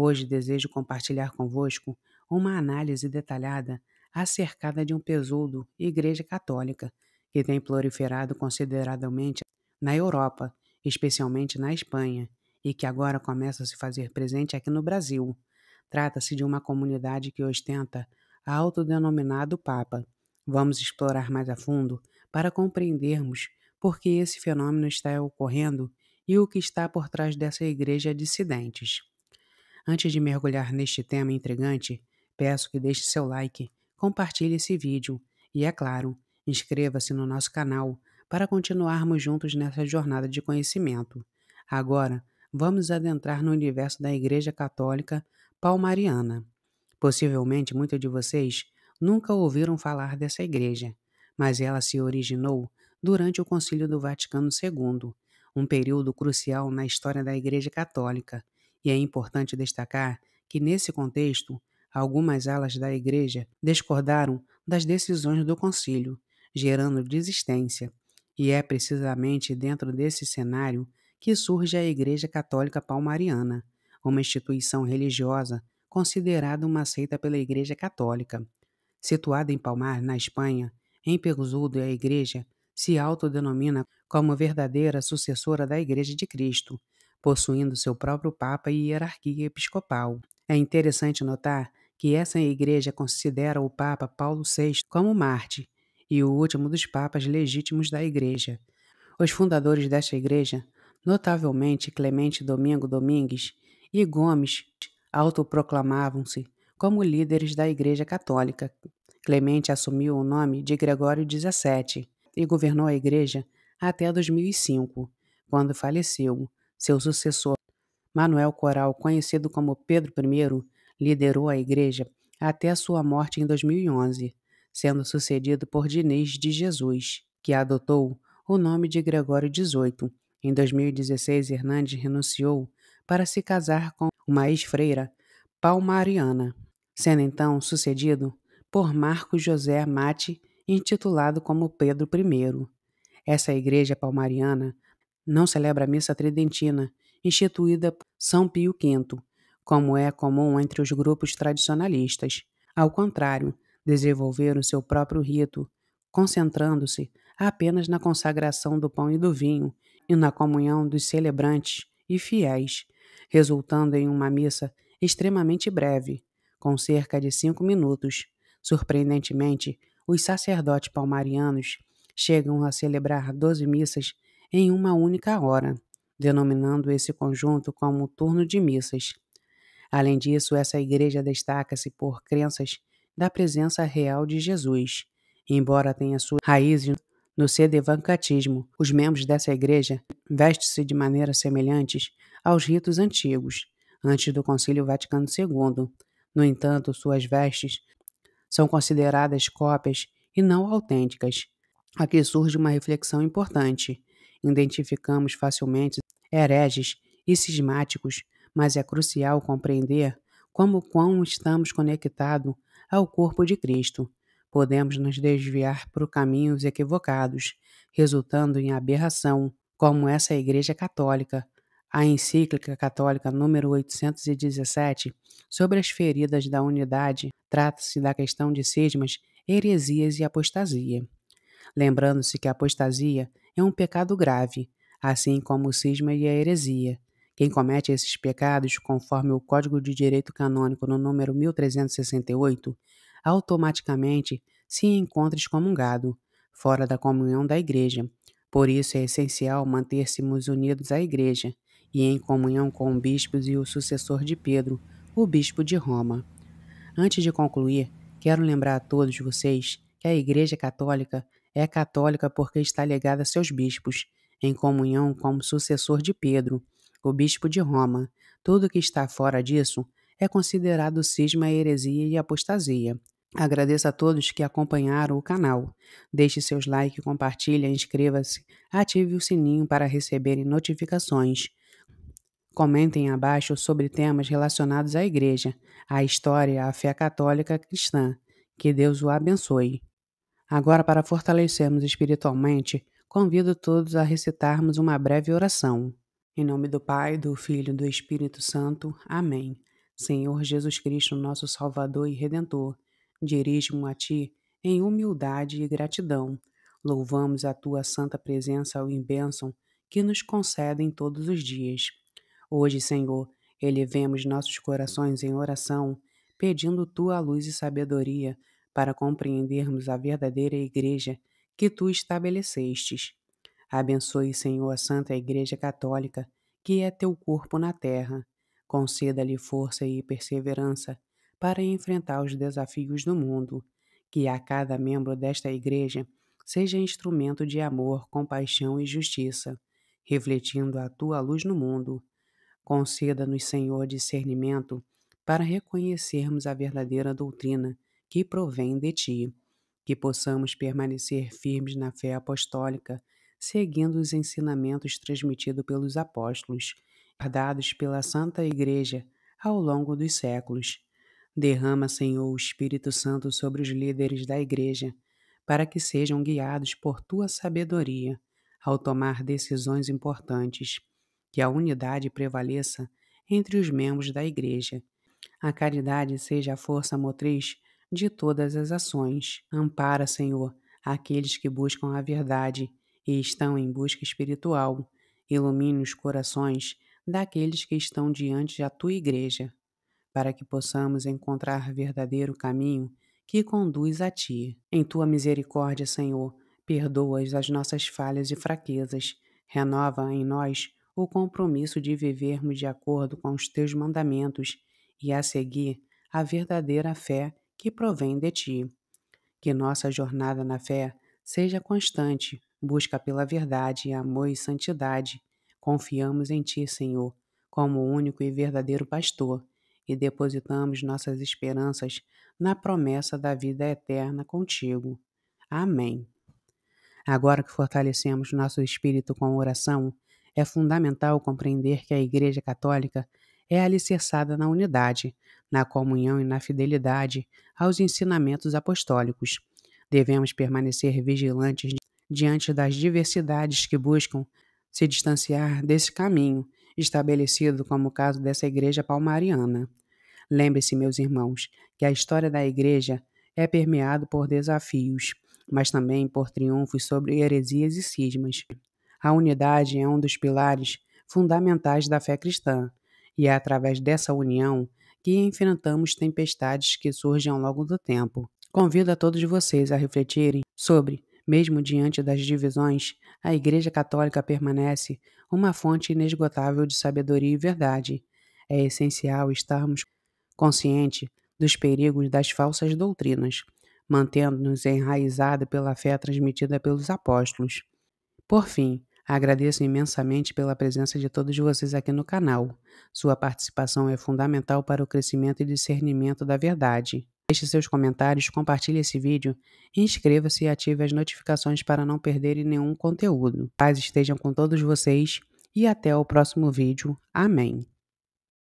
Hoje desejo compartilhar convosco uma análise detalhada acercada de um pesudo Igreja Católica, que tem proliferado consideravelmente na Europa, especialmente na Espanha, e que agora começa a se fazer presente aqui no Brasil. Trata-se de uma comunidade que ostenta autodenominado Papa. Vamos explorar mais a fundo para compreendermos por que esse fenômeno está ocorrendo e o que está por trás dessa igreja de dissidentes. Antes de mergulhar neste tema intrigante, peço que deixe seu like, compartilhe esse vídeo e, é claro, inscreva-se no nosso canal para continuarmos juntos nessa jornada de conhecimento. Agora, vamos adentrar no universo da Igreja Católica Palmariana. Possivelmente muitos de vocês nunca ouviram falar dessa igreja, mas ela se originou durante o Concílio do Vaticano II, um período crucial na história da Igreja Católica e é importante destacar que, nesse contexto, algumas alas da Igreja discordaram das decisões do Concílio, gerando desistência, e é precisamente dentro desse cenário que surge a Igreja Católica Palmariana, uma instituição religiosa considerada uma seita pela Igreja Católica. Situada em Palmar, na Espanha, em Peguzudo, a Igreja se autodenomina como verdadeira sucessora da Igreja de Cristo, possuindo seu próprio papa e hierarquia episcopal. É interessante notar que essa igreja considera o Papa Paulo VI como Marte e o último dos papas legítimos da igreja. Os fundadores desta igreja, notavelmente Clemente Domingo Domingues e Gomes, autoproclamavam-se como líderes da Igreja Católica. Clemente assumiu o nome de Gregório XVII e governou a igreja até 2005, quando faleceu, seu sucessor, Manuel Coral, conhecido como Pedro I, liderou a igreja até a sua morte em 2011, sendo sucedido por Diniz de Jesus, que adotou o nome de Gregório XVIII. Em 2016, Hernandes renunciou para se casar com uma ex-freira palmariana, sendo então sucedido por Marco José Mate, intitulado como Pedro I. Essa igreja palmariana não celebra a missa tridentina, instituída por São Pio V, como é comum entre os grupos tradicionalistas. Ao contrário, desenvolveram seu próprio rito, concentrando-se apenas na consagração do pão e do vinho e na comunhão dos celebrantes e fiéis, resultando em uma missa extremamente breve, com cerca de cinco minutos. Surpreendentemente, os sacerdotes palmarianos chegam a celebrar doze missas em uma única hora, denominando esse conjunto como turno de missas. Além disso, essa igreja destaca-se por crenças da presença real de Jesus, embora tenha sua raiz no sedevancatismo. Os membros dessa igreja vestem-se de maneiras semelhantes aos ritos antigos, antes do Concílio Vaticano II. No entanto, suas vestes são consideradas cópias e não autênticas. Aqui surge uma reflexão importante. Identificamos facilmente hereges e cismáticos, mas é crucial compreender como quão estamos conectados ao corpo de Cristo. Podemos nos desviar por caminhos equivocados, resultando em aberração, como essa Igreja Católica. A encíclica católica número 817 sobre as feridas da unidade trata-se da questão de cismas, heresias e apostasia. Lembrando-se que a apostasia é um pecado grave, assim como o cisma e a heresia. Quem comete esses pecados, conforme o Código de Direito Canônico no número 1368, automaticamente se encontra excomungado, fora da comunhão da Igreja. Por isso é essencial manter se unidos à Igreja e em comunhão com o bispo e o sucessor de Pedro, o bispo de Roma. Antes de concluir, quero lembrar a todos vocês que a Igreja Católica é católica porque está ligada a seus bispos, em comunhão como sucessor de Pedro, o bispo de Roma. Tudo que está fora disso é considerado cisma, heresia e apostasia. Agradeço a todos que acompanharam o canal. Deixe seus likes, compartilhe, inscreva-se, ative o sininho para receberem notificações. Comentem abaixo sobre temas relacionados à Igreja, à história, à fé católica cristã. Que Deus o abençoe. Agora, para fortalecermos espiritualmente, convido todos a recitarmos uma breve oração. Em nome do Pai, do Filho e do Espírito Santo. Amém. Senhor Jesus Cristo, nosso Salvador e Redentor, dirijo-me a Ti em humildade e gratidão. Louvamos a Tua santa presença e bênção que nos concedem todos os dias. Hoje, Senhor, elevemos nossos corações em oração, pedindo Tua luz e sabedoria para compreendermos a verdadeira Igreja que tu estabelecestes. Abençoe, Senhor, a Santa Igreja Católica, que é teu corpo na terra. Conceda-lhe força e perseverança para enfrentar os desafios do mundo. Que a cada membro desta Igreja seja instrumento de amor, compaixão e justiça, refletindo a tua luz no mundo. Conceda-nos, Senhor, discernimento para reconhecermos a verdadeira doutrina que provém de ti, que possamos permanecer firmes na fé apostólica, seguindo os ensinamentos transmitidos pelos apóstolos, dados pela Santa Igreja ao longo dos séculos. Derrama, Senhor, o Espírito Santo sobre os líderes da Igreja, para que sejam guiados por tua sabedoria ao tomar decisões importantes, que a unidade prevaleça entre os membros da Igreja. A caridade seja a força motriz de todas as ações. Ampara, Senhor, aqueles que buscam a verdade e estão em busca espiritual. Ilumine os corações daqueles que estão diante da tua igreja, para que possamos encontrar verdadeiro caminho que conduz a ti. Em tua misericórdia, Senhor, perdoas as nossas falhas e fraquezas, renova em nós o compromisso de vivermos de acordo com os teus mandamentos e a seguir a verdadeira fé que provém de ti. Que nossa jornada na fé seja constante, busca pela verdade, amor e santidade. Confiamos em ti, Senhor, como único e verdadeiro pastor, e depositamos nossas esperanças na promessa da vida eterna contigo. Amém. Agora que fortalecemos nosso espírito com oração, é fundamental compreender que a Igreja Católica é alicerçada na unidade, na comunhão e na fidelidade aos ensinamentos apostólicos. Devemos permanecer vigilantes diante das diversidades que buscam se distanciar desse caminho, estabelecido como o caso dessa igreja palmariana. Lembre-se, meus irmãos, que a história da igreja é permeada por desafios, mas também por triunfos sobre heresias e cismas. A unidade é um dos pilares fundamentais da fé cristã e é através dessa união que enfrentamos tempestades que surgem ao longo do tempo. Convido a todos vocês a refletirem sobre, mesmo diante das divisões, a Igreja Católica permanece uma fonte inesgotável de sabedoria e verdade. É essencial estarmos conscientes dos perigos das falsas doutrinas, mantendo-nos enraizados pela fé transmitida pelos apóstolos. Por fim, Agradeço imensamente pela presença de todos vocês aqui no canal. Sua participação é fundamental para o crescimento e discernimento da verdade. Deixe seus comentários, compartilhe esse vídeo, inscreva-se e ative as notificações para não perderem nenhum conteúdo. Paz estejam com todos vocês e até o próximo vídeo. Amém.